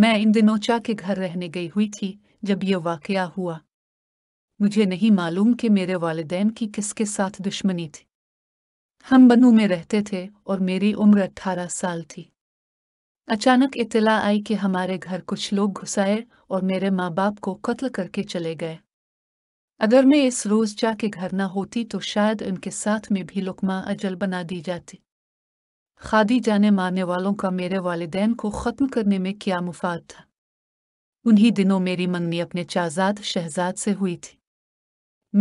मैं इन दिनों चा के घर रहने गई हुई थी जब यह वाकया हुआ मुझे नहीं मालूम कि मेरे वालदेन की किसके साथ दुश्मनी थी हम बनू में रहते थे और मेरी उम्र अट्ठारह साल थी अचानक इतला आई कि हमारे घर कुछ लोग घुस आए और मेरे माँ बाप को कत्ल करके चले गए अगर मैं इस रोज जाके के घर ना होती तो शायद उनके साथ में भी लुकमा अजल बना दी जाती खादी जाने मारने वालों का मेरे वालदेन को ख़त्म करने में क्या मुफाद था उन्हीं दिनों मेरी मंगनी अपने चाहजाद शहजाद से हुई थी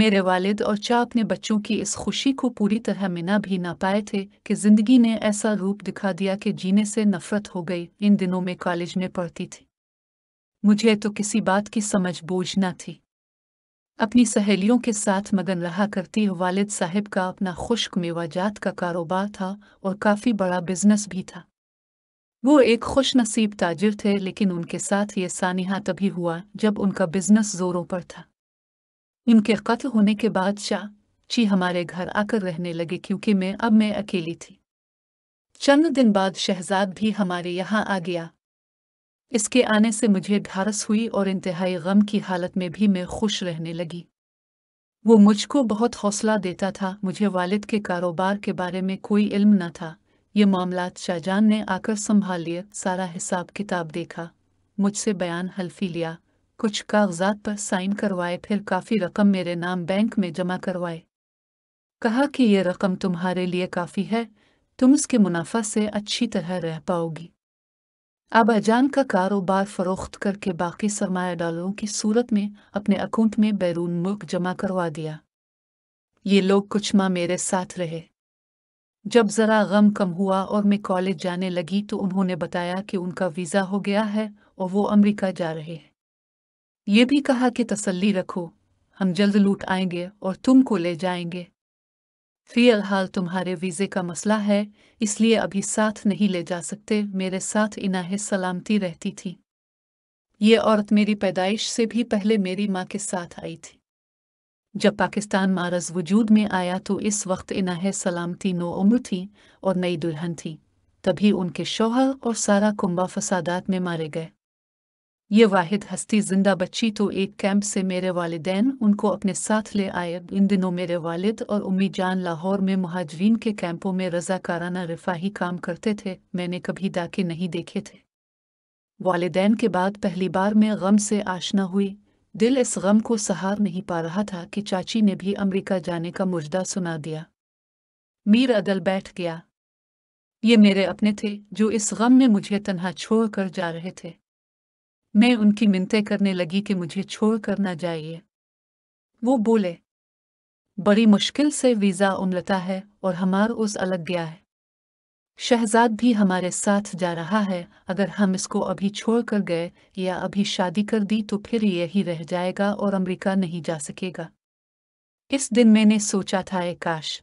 मेरे वालिद और चाह अपने बच्चों की इस खुशी को पूरी तरह मिना भी ना पाए थे कि ज़िंदगी ने ऐसा रूप दिखा दिया कि जीने से नफ़रत हो गई इन दिनों में कॉलेज में पढ़ती थी मुझे तो किसी बात की समझ बोझ ना थी अपनी सहेलियों के साथ मगन रहा करती वालिद साहब का अपना खुश्क मेवाजात का कारोबार था और काफ़ी बड़ा बिजनेस भी था वो एक खुश नसीब ताजिर थे लेकिन उनके साथ ये सानिहा तभी हुआ जब उनका बिजनेस जोरों पर था इनके कत्ल होने के बाद शाह ची हमारे घर आकर रहने लगे क्योंकि मैं अब मैं अकेली थी चंद दिन बाद शहजाद भी हमारे यहाँ आ गया इसके आने से मुझे ढारस हुई और इंतहाई गम की हालत में भी मैं खुश रहने लगी वो मुझको बहुत हौसला देता था मुझे वालिद के कारोबार के बारे में कोई इल्म न था ये मामला शाहजान ने आकर संभाल लिए सारा हिसाब किताब देखा मुझसे बयान हल्फी लिया कुछ कागजात पर साइन करवाए फिर काफ़ी रकम मेरे नाम बैंक में जमा करवाए कहा कि ये रकम तुम्हारे लिए काफ़ी है तुम इसके मुनाफा से अच्छी तरह रह पाओगी आबाजान का कारोबार फरोख्त करके बाकी सरमाया डालों की सूरत में अपने अकाउंट में बैरून मुल्क जमा करवा दिया ये लोग कुछ माह मेरे साथ रहे जब ज़रा गम कम हुआ और मैं कॉलेज जाने लगी तो उन्होंने बताया कि उनका वीज़ा हो गया है और वो अमेरिका जा रहे हैं ये भी कहा कि तसल्ली रखो हम जल्द लूट आएंगे और तुम को ले जाएंगे फिलहाल तुम्हारे वीज़े का मसला है इसलिए अभी साथ नहीं ले जा सकते मेरे साथ इनाह सलामती रहती थी ये औरत मेरी पैदाइश से भी पहले मेरी माँ के साथ आई थी जब पाकिस्तान मारज वजूद में आया तो इस वक्त इनाह सलामती नो उम्र थी और नई दुल्हन थी तभी उनके शोहर और सारा कुंबा फसादात में मारे गए ये वाहिद हस्ती जिंदा बच्ची तो एक कैंप से मेरे वालदेन उनको अपने साथ ले आए इन दिनों मेरे वालिद और उम्मी जान लाहौर में महाजरीन के कैंपों में रजाकाराना रिफाही काम करते थे मैंने कभी डाके नहीं देखे थे वालदेन के बाद पहली बार मैं गम से आशना हुई दिल इस गम को सहार नहीं पा रहा था कि चाची ने भी अमरीका जाने का मुर्दा सुना दिया मीर अदल बैठ गया ये मेरे अपने थे जो इस गम में मुझे तनहा छोड़ कर जा रहे थे मैं उनकी मिनतें करने लगी कि मुझे छोड़ कर ना जाइए वो बोले बड़ी मुश्किल से वीज़ा उमलता है और हमार उस अलग गया है शहजाद भी हमारे साथ जा रहा है अगर हम इसको अभी छोड़ कर गए या अभी शादी कर दी तो फिर यही रह जाएगा और अमेरिका नहीं जा सकेगा इस दिन मैंने सोचा था ए काश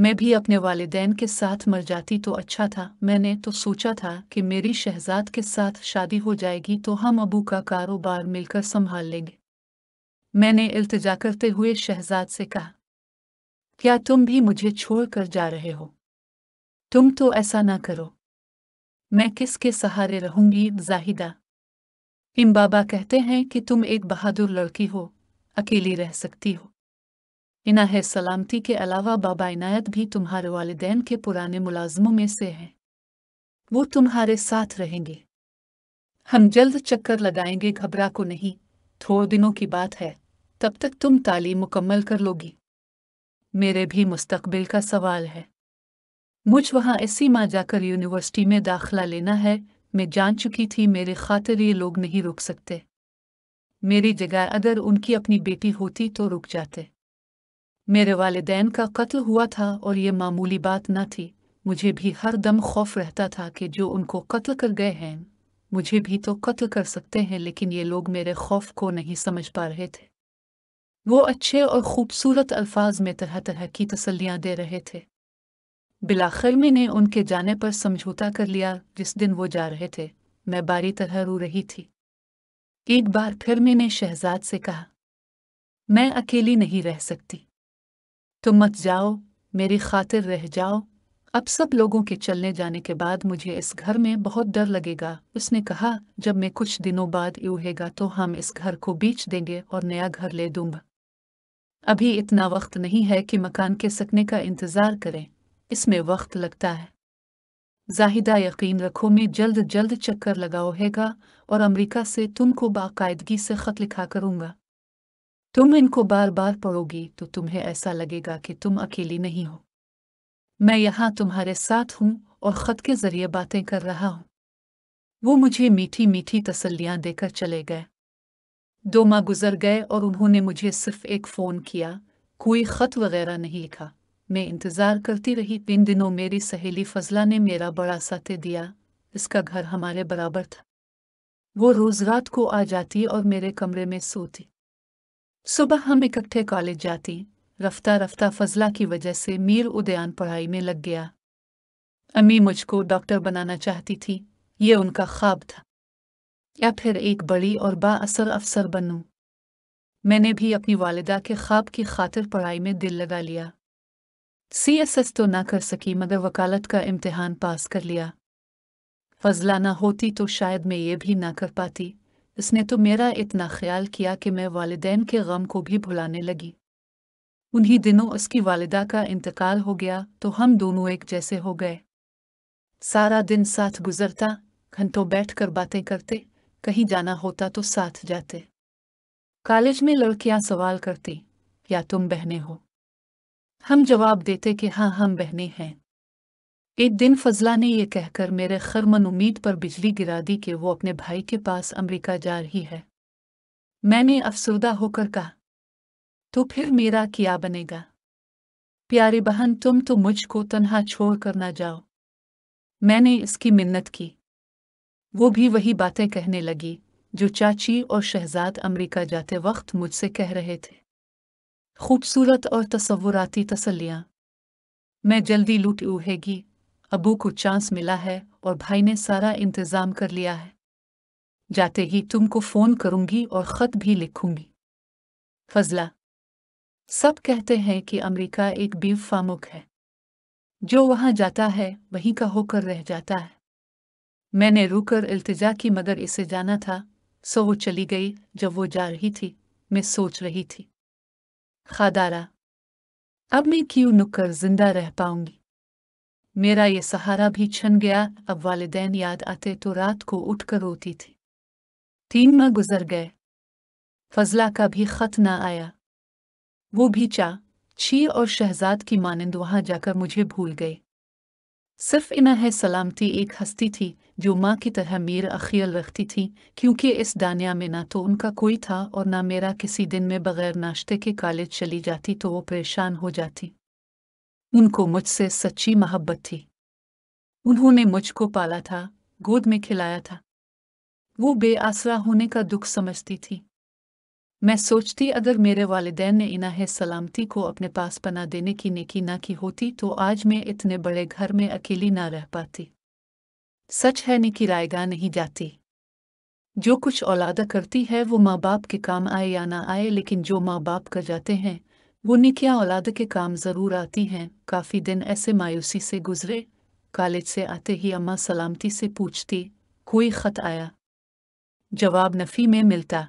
मैं भी अपने वालदेन के साथ मर जाती तो अच्छा था मैंने तो सोचा था कि मेरी शहजाद के साथ शादी हो जाएगी तो हम अबू का कारोबार मिलकर संभाल लेंगे मैंने इल्तजा करते हुए शहजाद से कहा क्या तुम भी मुझे छोड़ कर जा रहे हो तुम तो ऐसा ना करो मैं किसके सहारे रहूंगी जाहिदा इम बाबा कहते हैं कि तुम एक बहादुर लड़की हो अकेली रह सकती हो है सलामती के अलावा बाबा इनायत भी तुम्हारे वालदेन के पुराने मुलाजमों में से हैं वो तुम्हारे साथ रहेंगे हम जल्द चक्कर लगाएंगे घबरा को नहीं थोड़े दिनों की बात है तब तक तुम तालीम मुकम्मल कर लोगी मेरे भी मुस्तकबिल का सवाल है मुझ वहाँ इसी माँ जाकर यूनिवर्सिटी में दाखला लेना है मैं जान चुकी थी मेरे खातिर ये लोग नहीं रुक सकते मेरी जगह अगर उनकी अपनी बेटी होती तो रुक जाते मेरे वालदेन का कत्ल हुआ था और ये मामूली बात न थी मुझे भी हर दम खौफ रहता था कि जो उनको कत्ल कर गए हैं मुझे भी तो कत्ल कर सकते हैं लेकिन ये लोग मेरे खौफ को नहीं समझ पा रहे थे वो अच्छे और ख़ूबसूरत अल्फाज में तरह तरह की तसलियाँ दे रहे थे बिलाखिर मैंने उनके जाने पर समझौता कर लिया जिस दिन वो जा रहे थे मैं बारी तरह रो रही थी एक बार फिर मैंने शहजाद से कहा मैं अकेली नहीं रह सकती तुम तो मत जाओ मेरी खातिर रह जाओ अब सब लोगों के चलने जाने के बाद मुझे इस घर में बहुत डर लगेगा उसने कहा जब मैं कुछ दिनों बाद यूहेगा तो हम इस घर को बेच देंगे और नया घर ले दूंगा अभी इतना वक्त नहीं है कि मकान के सकने का इंतज़ार करें इसमें वक्त लगता है जाहिदा यकीन रखो मैं जल्द जल्द चक्कर लगाओ हैगा और अमेरिका से तुमको बाकायदगी से ख़त लिखा करूँगा तुम इनको बार बार पढ़ोगी तो तुम्हें ऐसा लगेगा कि तुम अकेली नहीं हो मैं यहाँ तुम्हारे साथ हूँ और ख़त के ज़रिए बातें कर रहा हूँ वो मुझे मीठी मीठी तसल्लियाँ देकर चले गए दो माह गुजर गए और उन्होंने मुझे सिर्फ एक फ़ोन किया कोई ख़त वगैरह नहीं लिखा मैं इंतज़ार करती रही इन दिनों मेरी सहेली फजला ने मेरा बड़ा साथ दिया इसका घर हमारे बराबर था वो रोज़ रात को आ जाती और मेरे कमरे में सोती सुबह हम इकट्ठे कॉलेज जाती रफ्ता रफ्ता फजला की वजह से मीर उदयान पढ़ाई में लग गया अम्मी मुझको डॉक्टर बनाना चाहती थी ये उनका ख्वाब था या फिर एक बड़ी और बासर अफसर बनूं मैंने भी अपनी वालिदा के ख्वाब की खातिर पढ़ाई में दिल लगा लिया सी एस एस तो ना कर सकी मगर वकालत का इम्तहान पास कर लिया फजला ना होती तो शायद मैं ये भी ना कर पाती उसने तो मेरा इतना ख्याल किया कि मैं वालदेन के गम को भी भुलाने लगी उन्हीं दिनों उसकी वालदा का इंतकाल हो गया तो हम दोनों एक जैसे हो गए सारा दिन साथ गुजरता घंटों बैठकर बातें करते कहीं जाना होता तो साथ जाते कॉलेज में लड़कियां सवाल करती या तुम बहने हो हम जवाब देते कि हाँ हम बहने हैं एक दिन फजला ने यह कहकर मेरे खरमन उम्मीद पर बिजली गिरा दी कि वो अपने भाई के पास अमेरिका जा रही है मैंने अफसरदा होकर कहा तो फिर मेरा क्या बनेगा प्यारी बहन तुम तो मुझको तनहा छोड़ कर ना जाओ मैंने इसकी मिन्नत की वो भी वही बातें कहने लगी जो चाची और शहजाद अमेरिका जाते वक्त मुझसे कह रहे थे खूबसूरत और तस्वुराती तसलियाँ मैं जल्दी लूट उहेगी अबू को चांस मिला है और भाई ने सारा इंतज़ाम कर लिया है जाते ही तुमको फ़ोन करूंगी और ख़त भी लिखूंगी फजला सब कहते हैं कि अमेरिका एक बेवफामुक है जो वहां जाता है वहीं का होकर रह जाता है मैंने रुकर इल्तिजा की मगर इसे जाना था सो वो चली गई जब वो जा रही थी मैं सोच रही थी खादारा अब मैं क्यों नुकर जिंदा रह पाऊंगी मेरा ये सहारा भी छन गया अब वालदेन याद आते तो रात को उठकर रोती थी तीन माह गुजर गए फजला का भी खत न आया वो भी चा छी और शहजाद की मानंद वहां जाकर मुझे भूल गए सिर्फ इना है सलामती एक हस्ती थी जो माँ की तरह मीर अखियल रखती थी क्योंकि इस दानिया में ना तो उनका कोई था और ना मेरा किसी दिन में बगैर नाश्ते के कॉलेज चली जाती तो वो परेशान हो जाती उनको मुझसे सच्ची मोहब्बत थी उन्होंने मुझको पाला था गोद में खिलाया था वो बेआसरा होने का दुख समझती थी मैं सोचती अगर मेरे वालदेन ने है सलामती को अपने पास पना देने की नेकी ना की होती तो आज मैं इतने बड़े घर में अकेली ना रह पाती सच है निकी रायगा नहीं जाती जो कुछ औलादा करती है वो माँ बाप के काम आए या ना आए लेकिन जो माँ बाप कर जाते हैं वो निकिया औलाद के काम ज़रूर आती हैं काफ़ी दिन ऐसे मायूसी से गुजरे कॉलेज से आते ही अम्मा सलामती से पूछती कोई ख़त आया जवाब नफ़ी में मिलता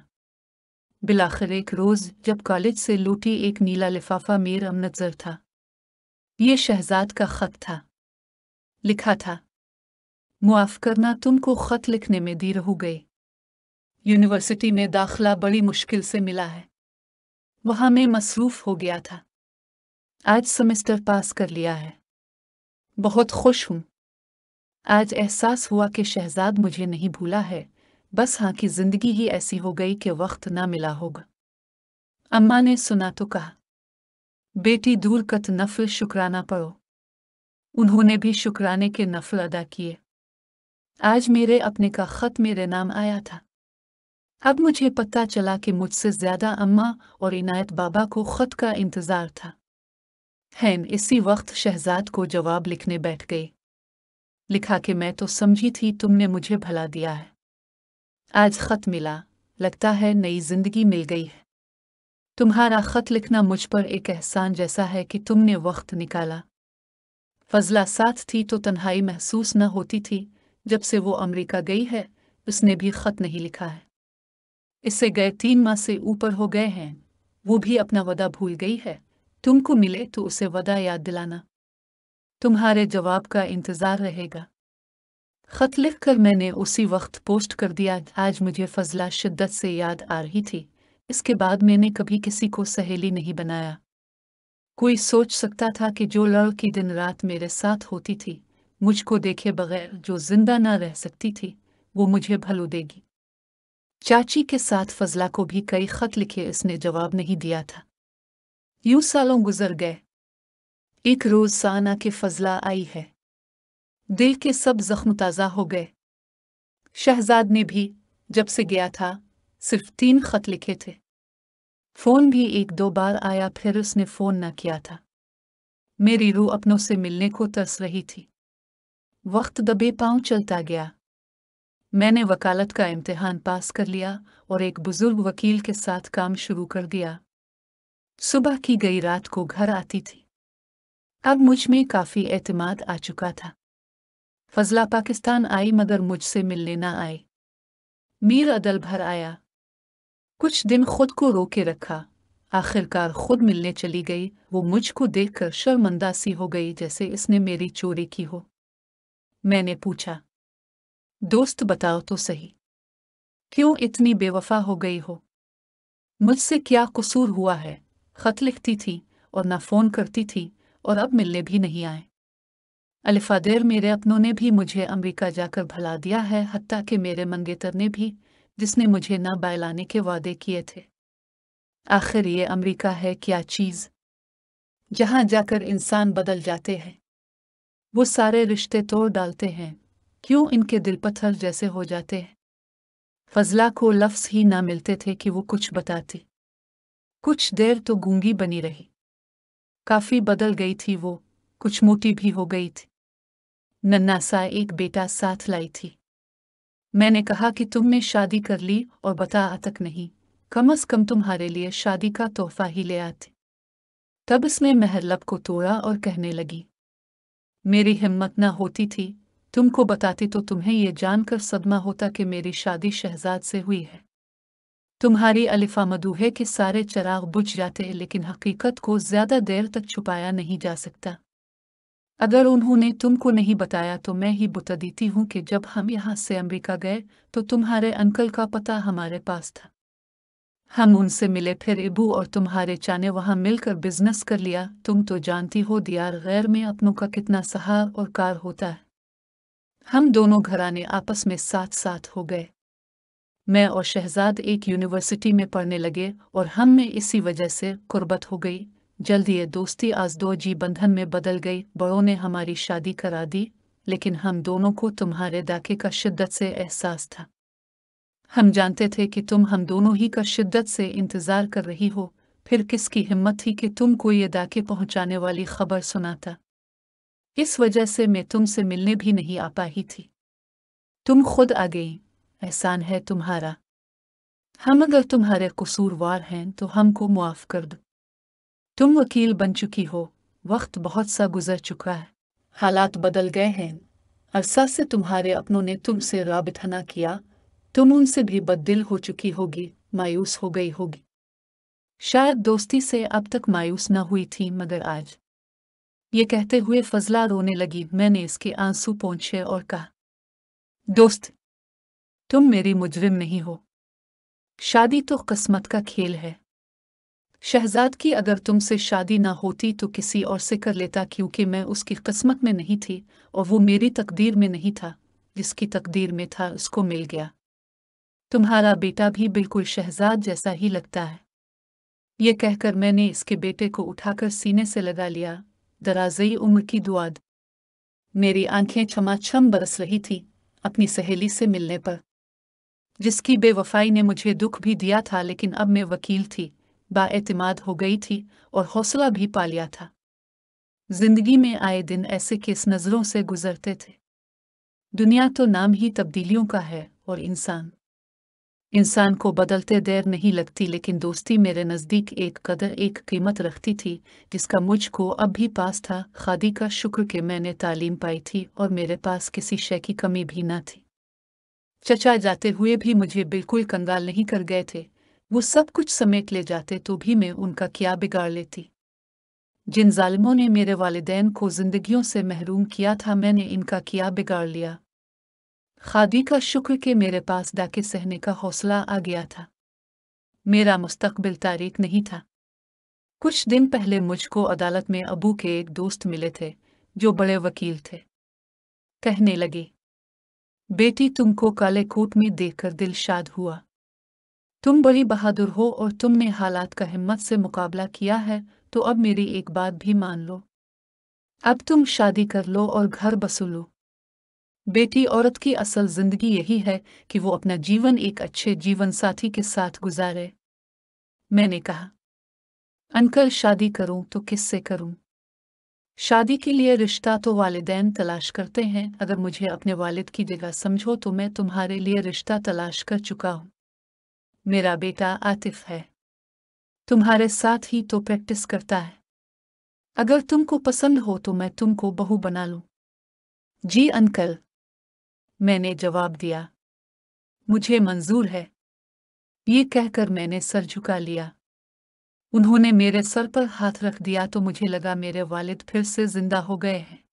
बिलाखिर एक रोज़ जब कॉलेज से लूटी एक नीला लिफाफा मेर अमनजर था ये शहजाद का ख़त था लिखा था मुआफ़ करना तुमको ख़त लिखने में दीर हो गए यूनिवर्सिटी में दाखला बड़ी मुश्किल से मिला है वहां मैं मसरूफ हो गया था आज सेमेस्टर पास कर लिया है बहुत खुश हूं आज एहसास हुआ कि शहजाद मुझे नहीं भूला है बस हाँ कि जिंदगी ही ऐसी हो गई कि वक्त ना मिला होगा अम्मा ने सुना तो कहा बेटी दूर कत नफल शुक्राना पड़ो उन्होंने भी शुक्राने के नफल अदा किए आज मेरे अपने का खत मेरे नाम आया था अब मुझे पता चला कि मुझसे ज्यादा अम्मा और इनायत बाबा को ख़त का इंतज़ार था हैन इसी वक्त शहजाद को जवाब लिखने बैठ गए लिखा कि मैं तो समझी थी तुमने मुझे भला दिया है आज ख़त मिला लगता है नई जिंदगी मिल गई है तुम्हारा ख़त लिखना मुझ पर एक एहसान जैसा है कि तुमने वक्त निकाला फजला साथ थी तो तन्हाई महसूस न होती थी जब से वो अमेरिका गई है उसने भी ख़त नहीं लिखा है इससे गए तीन माह से ऊपर हो गए हैं वो भी अपना वदा भूल गई है तुमको मिले तो उसे वदा याद दिलाना तुम्हारे जवाब का इंतज़ार रहेगा ख़त लिख कर मैंने उसी वक्त पोस्ट कर दिया आज मुझे फजला शिद्दत से याद आ रही थी इसके बाद मैंने कभी किसी को सहेली नहीं बनाया कोई सोच सकता था कि जो लड़की दिन रात मेरे साथ होती थी मुझको देखे बगैर जो जिंदा ना रह सकती थी वो मुझे भलो देगी चाची के साथ फजला को भी कई खत लिखे इसने जवाब नहीं दिया था यूं सालों गुजर गए एक रोज साना के फजला आई है दिल के सब जख्म ताज़ा हो गए शहजाद ने भी जब से गया था सिर्फ तीन खत लिखे थे फोन भी एक दो बार आया फिर उसने फोन न किया था मेरी रूह अपनों से मिलने को तरस रही थी वक्त दबे पांव चलता गया मैंने वकालत का इम्तहान पास कर लिया और एक बुजुर्ग वकील के साथ काम शुरू कर दिया सुबह की गई रात को घर आती थी अब मुझ में काफ़ी एतमाद आ चुका था फजला पाकिस्तान आई मगर मुझसे मिलने न आए मीर अदल भर आया कुछ दिन खुद को रोके रखा आखिरकार खुद मिलने चली गई वो मुझको देखकर शर्मंदा सी हो गई जैसे इसने मेरी चोरी की हो मैंने पूछा दोस्त बताओ तो सही क्यों इतनी बेवफा हो गई हो मुझसे क्या कसूर हुआ है खत लिखती थी और ना फ़ोन करती थी और अब मिलने भी नहीं आए अलिफादेर मेरे अपनों ने भी मुझे अमेरिका जाकर भला दिया है हती कि मेरे मंगेतर ने भी जिसने मुझे ना बैलाने के वादे किए थे आखिर ये अमेरिका है क्या चीज़ जहाँ जाकर इंसान बदल जाते हैं वो सारे रिश्ते तोड़ डालते हैं क्यों इनके दिल पत्थर जैसे हो जाते हैं फजला को लफ्ज ही ना मिलते थे कि वो कुछ बताती कुछ देर तो गूंगी बनी रही काफी बदल गई थी वो कुछ मोटी भी हो गई थी नन्ना सा एक बेटा साथ लाई थी मैंने कहा कि तुमने शादी कर ली और बता तक नहीं कम अज कम तुम्हारे लिए शादी का तोहफा ही ले आते तब इसने महलब को तोड़ा और कहने लगी मेरी हिम्मत न होती थी तुमको बताती तो तुम्हें ये जानकर सदमा होता कि मेरी शादी शहजाद से हुई है तुम्हारी अलिफा है के सारे चराग बुझ जाते हैं लेकिन हकीकत को ज्यादा देर तक छुपाया नहीं जा सकता अगर उन्होंने तुमको नहीं बताया तो मैं ही देती हूँ कि जब हम यहाँ से अमरीका गए तो तुम्हारे अंकल का पता हमारे पास था हम उनसे मिले फिर इबू और तुम्हारे चाने वहाँ मिलकर बिजनेस कर लिया तुम तो जानती हो दियार गैर में अपनों का कितना सहार और कार होता है हम दोनों घराने आपस में साथ साथ हो गए मैं और शहजाद एक यूनिवर्सिटी में पढ़ने लगे और हम में इसी वजह से कुर्बत हो गई जल्दी ये दोस्ती आज दो जी बंधन में बदल गई बड़ों ने हमारी शादी करा दी लेकिन हम दोनों को तुम्हारे दाके का शिद्दत से एहसास था हम जानते थे कि तुम हम दोनों ही का शिद्दत से इंतज़ार कर रही हो फिर किसकी हिम्मत थी कि तुम कोई ये दाके पहुंचाने वाली खबर सुनाता इस वजह से मैं तुमसे मिलने भी नहीं आ पाई थी तुम खुद आ गई एहसान है तुम्हारा हम अगर तुम्हारे कसूरवार हैं तो हमको मुआफ़ कर दो तुम वकील बन चुकी हो वक्त बहुत सा गुजर चुका है हालात बदल गए हैं अरसा से तुम्हारे अपनों ने तुमसे राबिता किया तुम उनसे भी बददिल हो चुकी होगी मायूस हो गई होगी शायद दोस्ती से अब तक मायूस न हुई थी मगर आज ये कहते हुए फजला रोने लगी मैंने इसके आंसू पहुंचे और कहा दोस्त तुम मेरी मुजरिम नहीं हो शादी तो कस्मत का खेल है शहजाद की अगर तुमसे शादी ना होती तो किसी और से कर लेता क्योंकि मैं उसकी किस्मत में नहीं थी और वो मेरी तकदीर में नहीं था जिसकी तकदीर में था उसको मिल गया तुम्हारा बेटा भी बिल्कुल शहजाद जैसा ही लगता है ये कहकर मैंने इसके बेटे को उठाकर सीने से लगा लिया दराजई उम्र की दुआद मेरी आंखें छमा छम बरस रही थी अपनी सहेली से मिलने पर जिसकी बेवफाई ने मुझे दुख भी दिया था लेकिन अब मैं वकील थी बाएतमाद हो गई थी और हौसला भी पा लिया था जिंदगी में आए दिन ऐसे किस नज़रों से गुजरते थे दुनिया तो नाम ही तब्दीलियों का है और इंसान इंसान को बदलते देर नहीं लगती लेकिन दोस्ती मेरे नज़दीक एक कदर एक कीमत रखती थी जिसका मुझको अब भी पास था खादी का शुक्र के मैंने तालीम पाई थी और मेरे पास किसी शय की कमी भी ना थी चचा जाते हुए भी मुझे बिल्कुल कंगाल नहीं कर गए थे वो सब कुछ समेट ले जाते तो भी मैं उनका क्या बिगाड़ लेती जिन जालिमों ने मेरे वालदेन को जिंदगियों से महरूम किया था मैंने इनका क्या बिगाड़ लिया खादी का शुक्र के मेरे पास डाके सहने का हौसला आ गया था मेरा मुस्तकबिल तारीख नहीं था कुछ दिन पहले मुझको अदालत में अबू के एक दोस्त मिले थे जो बड़े वकील थे कहने लगे बेटी तुमको काले कोट में देखकर दिल शाद हुआ तुम बड़ी बहादुर हो और तुमने हालात का हिम्मत से मुकाबला किया है तो अब मेरी एक बात भी मान लो अब तुम शादी कर लो और घर लो बेटी औरत की असल जिंदगी यही है कि वो अपना जीवन एक अच्छे जीवन साथी के साथ गुजारे मैंने कहा अंकल शादी करूं तो किससे करूं शादी के लिए रिश्ता तो वालदेन तलाश करते हैं अगर मुझे अपने वालिद की जगह समझो तो मैं तुम्हारे लिए रिश्ता तलाश कर चुका हूं मेरा बेटा आतिफ है तुम्हारे साथ ही तो प्रैक्टिस करता है अगर तुमको पसंद हो तो मैं तुमको बहू बना लूं जी अंकल मैंने जवाब दिया मुझे मंजूर है ये कहकर मैंने सर झुका लिया उन्होंने मेरे सर पर हाथ रख दिया तो मुझे लगा मेरे वालिद फिर से जिंदा हो गए हैं